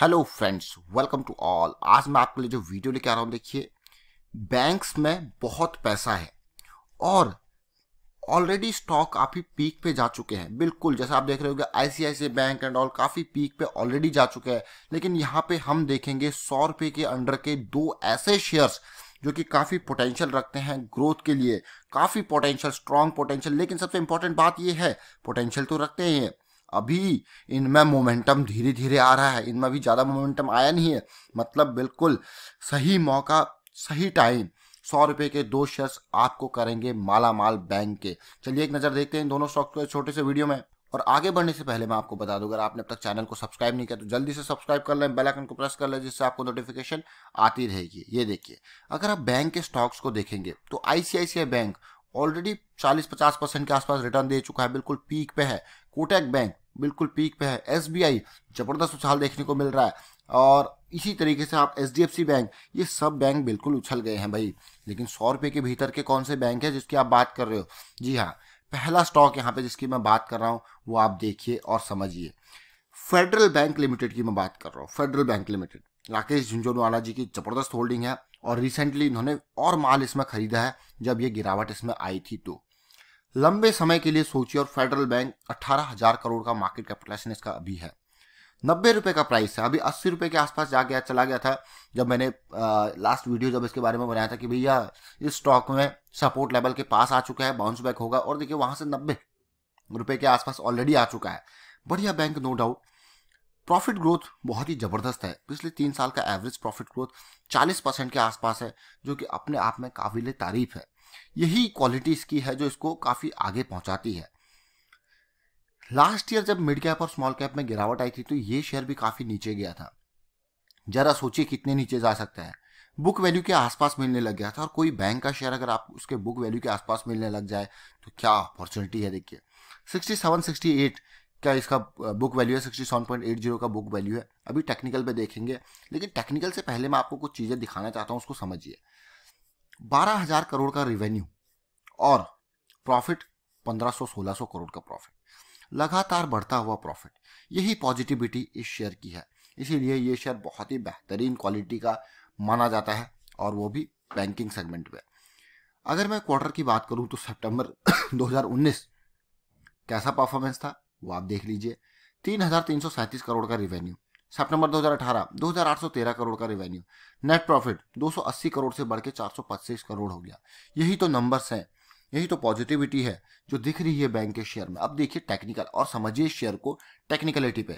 hello friends welcome to all आज मैं आपके लिए जो वीडियो लेके आ रहा हूँ देखिए बैंक्स में बहुत पैसा है और ऑलरेडी स्टॉक काफ़ी पीक पे जा चुके हैं बिल्कुल जैसा आप देख रहे होंगे आईसीआईसी बैंक एंड ऑल काफ़ी पीक पे ऑलरेडी जा चुके हैं लेकिन यहाँ पे हम देखेंगे सौ रुपये के अंडर के दो ऐसे शेयर्स जो कि काफ़ी पोटेंशियल रखते हैं ग्रोथ के लिए काफ़ी पोटेंशियल स्ट्रॉन्ग पोटेंशियल लेकिन सबसे इंपॉर्टेंट बात यह है पोटेंशियल तो रखते हैं अभी इनमें मोमेंटम धीरे धीरे आ रहा है इनमें भी ज़्यादा मोमेंटम आया नहीं है मतलब बिल्कुल सही मौका सही टाइम सौ रुपये के दो शेयर्स आपको करेंगे माला माल बैंक के चलिए एक नज़र देखते हैं दोनों स्टॉक को छोटे से वीडियो में और आगे बढ़ने से पहले मैं आपको बता दूं अगर आपने अब तक चैनल को सब्सक्राइब नहीं किया तो जल्दी से सब्सक्राइब कर लें बेल आइकन को प्रेस कर लें जिससे आपको नोटिफिकेशन आती रहेगी ये देखिए अगर आप बैंक के स्टॉक्स को देखेंगे तो आईसीआईसीआई बैंक ऑलरेडी 40-50 परसेंट के आसपास रिटर्न दे चुका है बिल्कुल पीक पे है कोटक बैंक बिल्कुल पीक पे है एस जबरदस्त उछाल देखने को मिल रहा है और इसी तरीके से आप एच बैंक ये सब बैंक बिल्कुल उछल गए हैं भाई लेकिन सौ रुपये के भीतर के कौन से बैंक है जिसकी आप बात कर रहे हो जी हाँ पहला स्टॉक यहाँ पे जिसकी मैं बात कर रहा हूँ वो आप देखिए और समझिए फेडरल बैंक लिमिटेड की मैं बात कर रहा हूँ federal bank limited Rakesh Jhunjhunwala ji की ज़बरदस्त होल्डिंग है और रिसेंटली इन्होंने और माल इसमें खरीदा है जब ये गिरावट इसमें आई थी तो लंबे समय के लिए सोचिए और फेडरल बैंक अठारह हजार करोड़ का मार्केट कैपिटलाइजेशन इसका अभी है नब्बे रुपए का प्राइस है अभी अस्सी रुपए के आसपास जा गया चला गया था जब मैंने आ, लास्ट वीडियो जब इसके बारे में बनाया था कि भैया इस स्टॉक में सपोर्ट लेवल के पास आ चुका है बाउंस बैक होगा और देखिए वहां से नब्बे रुपए के आसपास ऑलरेडी आ चुका है बढ़िया bank no doubt profit growth बहुत ही ज़बरदस्त है पिछले तीन साल का एवरेज प्रॉफिट ग्रोथ चालीस परसेंट के आसपास है जो कि अपने आप में काबिल तारीफ है यही क्वालिटीज की है जो इसको काफ़ी आगे पहुंचाती है लास्ट ईयर जब मिड कैप और स्मॉल कैप में गिरावट आई थी तो ये शेयर भी काफ़ी नीचे गया था जरा सोचिए कितने नीचे जा सकता है बुक वैल्यू के आसपास मिलने लग गया था और कोई बैंक का शेयर अगर आप उसके बुक वैल्यू के आसपास मिलने लग जाए तो क्या अपॉर्चुनिटी है देखिए सिक्सटी सेवन सिक्सटी एट क्या इसका बुक वैल्यू है sixty seven point eight zero का बुक वैल्यू है अभी टेक्निकल पे देखेंगे लेकिन टेक्निकल से पहले मैं आपको कुछ चीज़ें दिखाना चाहता हूँ उसको समझिए बारह हजार करोड़ का रेवेन्यू और प्रॉफिट पंद्रह सौ सोलह सौ करोड़ का प्रॉफिट लगातार बढ़ता हुआ प्रॉफिट यही पॉजिटिविटी इस शेयर की है इसीलिए ये शेयर बहुत ही बेहतरीन क्वालिटी का माना जाता है और वो भी बैंकिंग सेगमेंट में अगर मैं क्वार्टर की बात करूं तो सितंबर 2019 कैसा परफॉर्मेंस था वो आप देख लीजिए तीन हजार तीन सौ सैंतीस करोड़ का रिवेन्यू सितंबर 2018 2813 करोड़ का रेवेन्यू नेट प्रॉफिट 280 करोड़ से बढ़ के चार करोड़ हो गया यही तो नंबर्स हैं यही तो पॉजिटिविटी है जो दिख रही है बैंक के शेयर में अब देखिए टेक्निकल और समझिए शेयर को टेक्निकलिटी पे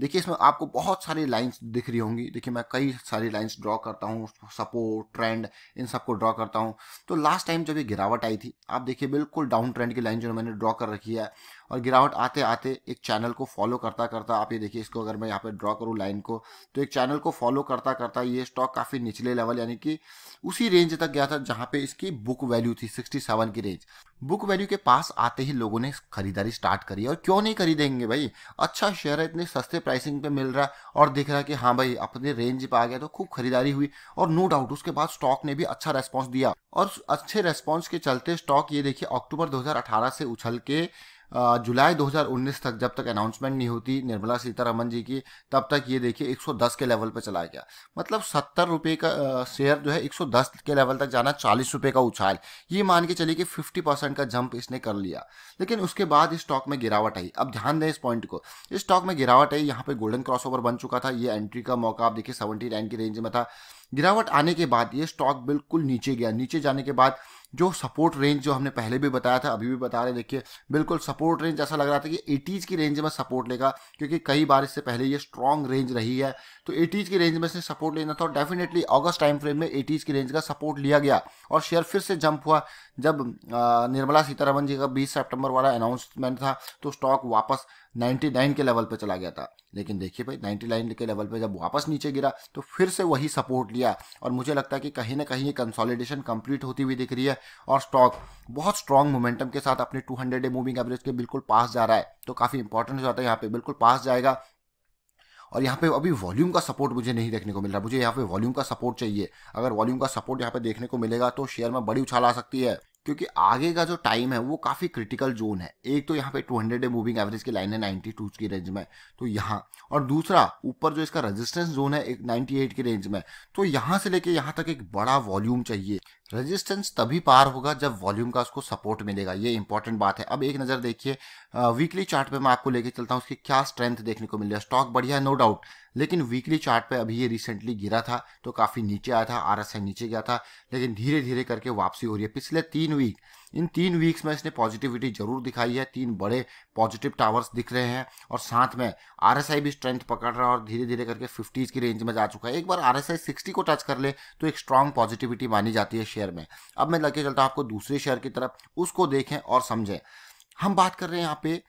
देखिए इसमें आपको बहुत सारी लाइंस दिख रही होंगी देखिए मैं कई सारी लाइंस ड्रॉ करता हूँ सपोर्ट ट्रेंड इन सबको ड्रॉ करता हूँ तो लास्ट टाइम जब ये गिरावट आई थी आप देखिए बिल्कुल डाउन ट्रेंड की लाइन जो मैंने ड्रॉ कर रखी है और गिरावट आते आते एक चैनल को फॉलो करता करता आप ये देखिए इसको अगर मैं यहाँ पे ड्रॉ करूँ लाइन को तो एक चैनल को फॉलो करता करता ये स्टॉक काफ़ी निचले लेवल यानी कि उसी रेंज तक गया था जहाँ पे इसकी बुक वैल्यू थी 67 की रेंज बुक वैल्यू के पास आते ही लोगों ने खरीदारी स्टार्ट करी और क्यों नहीं खरीदेंगे भाई अच्छा शेयर है इतने सस्ते प्राइसिंग पे मिल रहा है और दिख रहा है कि हाँ भाई अपने रेंज पे आ गया तो खूब खरीदारी हुई और नो डाउट उसके बाद स्टॉक ने भी अच्छा रेस्पॉन्स दिया और अच्छे रेस्पॉन्स के चलते स्टॉक ये देखिए अक्टूबर 2018 से उछल के जुलाई 2019 तक जब तक अनाउंसमेंट नहीं होती निर्मला सीतारमन जी की तब तक ये देखिए 110 के लेवल पर चला गया मतलब सत्तर रुपये का शेयर जो है 110 के लेवल तक जाना चालीस रुपये का उछाल ये मान के चलिए कि 50 परसेंट का जंप इसने कर लिया लेकिन उसके बाद इस स्टॉक में गिरावट आई अब ध्यान दें इस पॉइंट को इस स्टॉक में गिरावट आई यहाँ पर गोल्डन क्रॉस बन चुका था ये एंट्री का मौका आप देखिए सेवेंटी की रेंज में था गिरावट आने के बाद ये स्टॉक बिल्कुल नीचे गया नीचे जाने के बाद जो सपोर्ट रेंज जो हमने पहले भी बताया था अभी भी बता रहे देखिए बिल्कुल सपोर्ट रेंज ऐसा लग रहा था कि एटीज़ की रेंज में सपोर्ट लेगा क्योंकि कई बार इससे पहले ये स्ट्रॉन्ग रेंज रही है तो एटीज़ की रेंज में से सपोर्ट लेना था और डेफिनेटली अगस्त टाइम फ्रेम में एटीज़ की रेंज का सपोर्ट लिया गया और शेयर फिर से जंप हुआ जब निर्मला सीतारमन जी का बीस सेप्टेम्बर वाला अनाउंसमेंट था तो स्टॉक वापस 99 के लेवल पे चला गया था लेकिन देखिए भाई 99 के लेवल पे जब वापस नीचे गिरा तो फिर से वही सपोर्ट लिया और मुझे लगता है कि कहीं ना कहीं ये कंसोलिडेशन कंप्लीट होती हुई दिख रही है और स्टॉक बहुत स्ट्रॉन्ग मोमेंटम के साथ अपने 200 डे मूविंग एवरेज के बिल्कुल पास जा रहा है तो काफ़ी इंपॉर्टेंट हो जाता है यहाँ पे बिल्कुल पास जाएगा और यहाँ पे अभी वॉल्यूम का सपोर्ट मुझे नहीं देखने को मिल रहा मुझे यहाँ पे वॉल्यूम का सपोर्ट चाहिए अगर वॉल्यूम का सपोर्ट यहाँ पे देखने को मिलेगा तो शेयर में बड़ी उछाल आ सकती है क्योंकि आगे का जो टाइम है वो काफ़ी क्रिटिकल जोन है एक तो यहाँ पे 200 डे मूविंग एवरेज की लाइन है 92 की रेंज में तो यहाँ और दूसरा ऊपर जो इसका रेजिस्टेंस जोन है एक 98 की रेंज में तो यहाँ से लेके यहाँ तक एक बड़ा वॉल्यूम चाहिए रेजिस्टेंस तभी पार होगा जब वॉल्यूम का उसको सपोर्ट मिलेगा ये इंपॉर्टेंट बात है अब एक नज़र देखिए वीकली चार्ट पे मैं आपको लेके चलता हूँ उसकी क्या स्ट्रेंथ देखने को मिल रही है स्टॉक बढ़िया नो डाउट लेकिन वीकली चार्ट पे अभी ये रिसेंटली गिरा था तो काफ़ी नीचे आया था आर नीचे गया था लेकिन धीरे धीरे करके वापसी हो रही है पिछले तीन वीक इन तीन वीक्स में इसने पॉजिटिविटी जरूर दिखाई है तीन बड़े पॉजिटिव टावर्स दिख रहे हैं और साथ में आर भी स्ट्रेंथ पकड़ रहा है और धीरे धीरे करके फिफ्टीज़ की रेंज में जा चुका है एक बार आर एस को टच कर ले तो एक स्ट्रांग पॉजिटिविटी मानी जाती है शेयर में अब मैं लगे चलता हूँ आपको दूसरे शेयर की तरफ उसको देखें और समझें हम बात कर रहे हैं यहाँ पे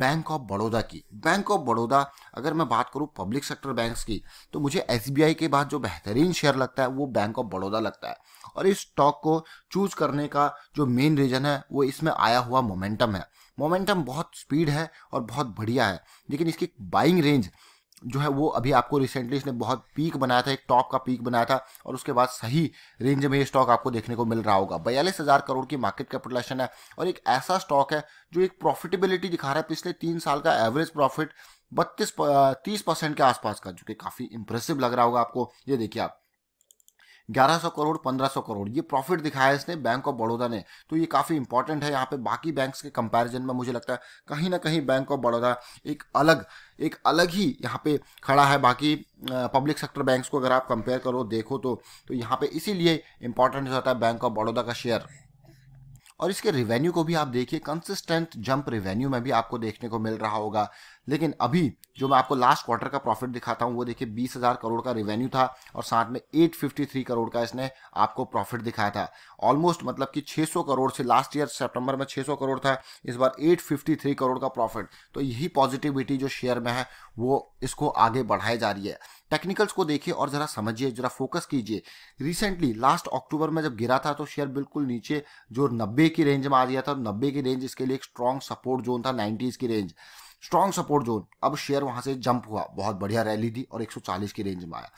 बैंक ऑफ बड़ौदा की बैंक ऑफ बड़ौदा अगर मैं बात करूँ पब्लिक सेक्टर बैंक्स की तो मुझे एस के बाद जो बेहतरीन शेयर लगता है वो बैंक ऑफ बड़ौदा लगता है और इस स्टॉक को चूज करने का जो मेन रीज़न है वो इसमें आया हुआ मोमेंटम है मोमेंटम बहुत स्पीड है और बहुत बढ़िया है लेकिन इसकी बाइंग रेंज जो है वो अभी आपको रिसेंटली इसने बहुत पीक बनाया था एक टॉप का पीक बनाया था और उसके बाद सही रेंज में ये स्टॉक आपको देखने को मिल रहा होगा बयालीस हज़ार करोड़ की मार्केट कैपिटलाइजेशन है और एक ऐसा स्टॉक है जो एक प्रॉफिटेबिलिटी दिखा रहा है पिछले तीन साल का एवरेज प्रॉफिट बत्तीस तीस परसेंट के आसपास का जो कि काफ़ी इंप्रेसिव लग रहा होगा आपको ये देखिए आप 1100 करोड़ 1500 करोड़ ये प्रॉफिट दिखाया इसने बैंक ऑफ बड़ौदा ने तो ये काफ़ी इंपॉर्टेंट है यहाँ पे बाकी बैंक्स के कंपैरिजन में मुझे लगता है कहीं ना कहीं बैंक ऑफ बड़ौदा एक अलग एक अलग ही यहाँ पे खड़ा है बाकी पब्लिक सेक्टर बैंक्स को अगर आप कंपेयर करो देखो तो, तो यहाँ पे इसीलिए इंपॉर्टेंट होता है बैंक ऑफ बड़ौदा का शेयर और इसके रिवेन्यू को भी आप देखिए कंसिस्टेंट जंप रिवेन्यू में भी आपको देखने को मिल रहा होगा लेकिन अभी जो मैं आपको लास्ट क्वार्टर का प्रॉफिट दिखाता हूँ वो देखिए बीस हज़ार करोड़ का रेवेन्यू था और साथ में एट फिफ्टी थ्री करोड़ का इसने आपको प्रॉफिट दिखाया था ऑलमोस्ट मतलब कि छः सौ करोड़ से लास्ट ईयर सितंबर में छः सौ करोड़ था इस बार एट फिफ्टी थ्री करोड़ का प्रॉफिट तो यही पॉजिटिविटी जो शेयर में है वो इसको आगे बढ़ाए जा रही है टेक्निकल्स को देखिए और ज़रा समझिए ज़रा फोकस कीजिए रिसेंटली लास्ट अक्टूबर में जब गिरा था तो शेयर बिल्कुल नीचे जो नब्बे की रेंज में आ गया था नब्बे की रेंज इसके लिए एक स्ट्रॉन्ग सपोर्ट जोन था नाइन्टीज़ की रेंज स्ट्रांग सपोर्ट जोन अब शेयर वहां से जंप हुआ बहुत बढ़िया रैली दी और 140 की रेंज में आया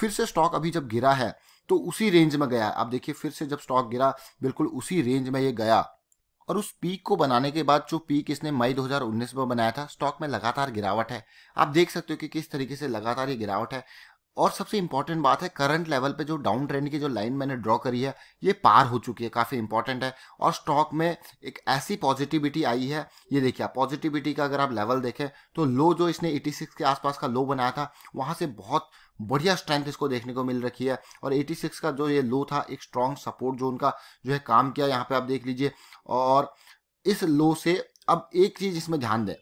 फिर से स्टॉक अभी जब गिरा है तो उसी रेंज में गया अब देखिए फिर से जब स्टॉक गिरा बिल्कुल उसी रेंज में ये गया और उस पीक को बनाने के बाद जो पीक इसने मई 2019 में बनाया था स्टॉक में लगातार गिरावट है आप देख सकते हो कि किस तरीके से लगातार ये गिरावट है और सबसे इंपॉर्टेंट बात है करंट लेवल पे जो डाउन ट्रेंड की जो लाइन मैंने ड्रॉ करी है ये पार हो चुकी है काफ़ी इंपॉर्टेंट है और स्टॉक में एक ऐसी पॉजिटिविटी आई है ये देखिए आप पॉजिटिविटी का अगर आप लेवल देखें तो लो जो इसने 86 के आसपास का लो बनाया था वहाँ से बहुत बढ़िया स्ट्रेंथ इसको देखने को मिल रखी है और 86 का जो ये लो था एक स्ट्रॉन्ग सपोर्ट जो उनका जो है काम किया यहाँ पर आप देख लीजिए और इस लो से अब एक चीज़ इसमें ध्यान दें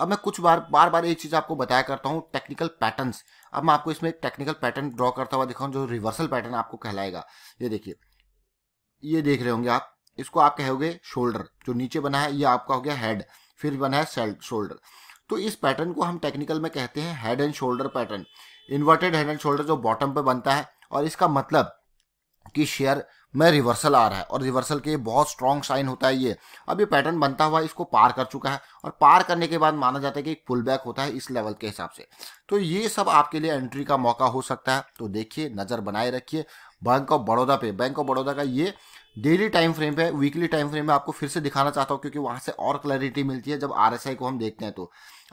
अब मैं कुछ बार बार बार एक चीज़ आपको बताया करता हूँ टेक्निकल पैटर्न्स अब मैं आपको इसमें एक टेक्निकल पैटर्न ड्रॉ करता हुआ दिखाऊं जो रिवर्सल पैटर्न आपको कहलाएगा ये देखिए ये देख रहे होंगे आप इसको आप कहोगे शोल्डर जो नीचे बना है ये आपका हो गया हेड फिर बना है शोल्डर तो इस पैटर्न को हम टेक्निकल में कहते हैं head and shoulder pattern inverted head and shoulder जो बॉटम पे बनता है और इसका मतलब कि शेयर में रिवर्सल आ रहा है और रिवर्सल के बहुत स्ट्रॉन्ग साइन होता है ये अब ये पैटर्न बनता हुआ इसको पार कर चुका है और पार करने के बाद माना जाता है कि एक पुल बैक होता है इस लेवल के हिसाब से तो ये सब आपके लिए एंट्री का मौका हो सकता है तो देखिए नज़र बनाए रखिए बैंक ऑफ बड़ौदा पे बैंक ऑफ बड़ौदा का ये डेली टाइम फ्रेम पे वीकली टाइम फ्रेम में आपको फिर से दिखाना चाहता हूँ क्योंकि वहाँ से और क्लैरिटी मिलती है जब आर को हम देखते हैं तो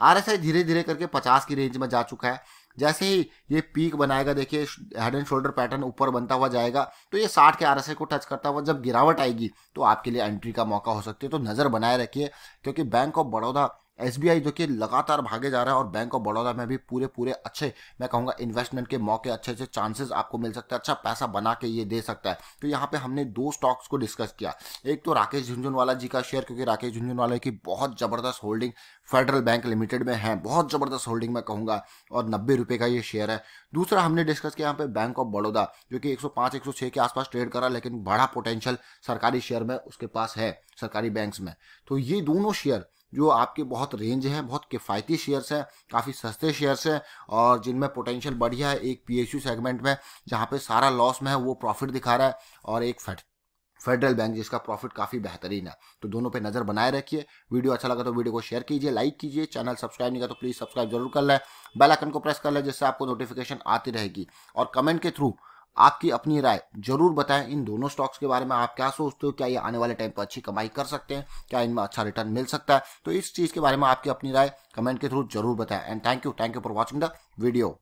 आर धीरे धीरे करके पचास की रेंज में जा चुका है जैसे ही ये पीक बनाएगा देखिए हेड एंड शोल्डर पैटर्न ऊपर बनता हुआ जाएगा तो ये साठ के आर को टच करता हुआ जब गिरावट आएगी तो आपके लिए एंट्री का मौका हो सकती है तो नज़र बनाए रखिए क्योंकि बैंक ऑफ बड़ौदा एस जो कि लगातार भागे जा रहा है और बैंक ऑफ बड़ौदा में भी पूरे पूरे अच्छे मैं कहूँगा इन्वेस्टमेंट के मौके अच्छे अच्छे चांसेस आपको मिल सकते हैं अच्छा पैसा बना के ये दे सकता है तो यहाँ पे हमने दो स्टॉक्स को डिस्कस किया एक तो राकेश झुंझुनवाला जी का शेयर क्योंकि राकेश झुंझुनवाला की बहुत ज़बरदस्त होल्डिंग फेडरल बैंक लिमिटेड में है बहुत ज़बरदस्त होल्डिंग मैं कहूँगा और नब्बे रुपये का ये शेयर है दूसरा हमने डिस्कस किया यहाँ पे बैंक ऑफ बड़ौदा जो कि 105 106 के आसपास ट्रेड करा लेकिन बड़ा पोटेंशियल सरकारी शेयर में उसके पास है सरकारी बैंक्स में तो ये दोनों शेयर जो आपके बहुत रेंज हैं बहुत किफ़ायती शेयर्स हैं काफ़ी सस्ते शेयर्स हैं और जिनमें पोटेंशियल बढ़िया है एक यू सेगमेंट में जहाँ पे सारा लॉस में है वो प्रॉफिट दिखा रहा है और एक फेड फेडरल बैंक जिसका प्रॉफिट काफ़ी बेहतरीन है तो दोनों पे नज़र बनाए रखिए वीडियो अच्छा लगा तो वीडियो को शेयर कीजिए लाइक कीजिए चैनल सब्सक्राइब नहीं किया तो प्लीज़ सब्सक्राइब जरूर कर लें बेल आइकन को प्रेस कर लें जिससे आपको नोटिफिकेशन आती रहेगी और कमेंट के थ्रू आपकी अपनी राय जरूर बताएं इन दोनों स्टॉक्स के बारे में आप क्या सोचते हो क्या ये आने वाले टाइम पर अच्छी कमाई कर सकते हैं क्या इनमें अच्छा रिटर्न मिल सकता है तो इस चीज़ के बारे में आपकी अपनी राय कमेंट के थ्रू जरूर बताएं and thank you thank you for watching the video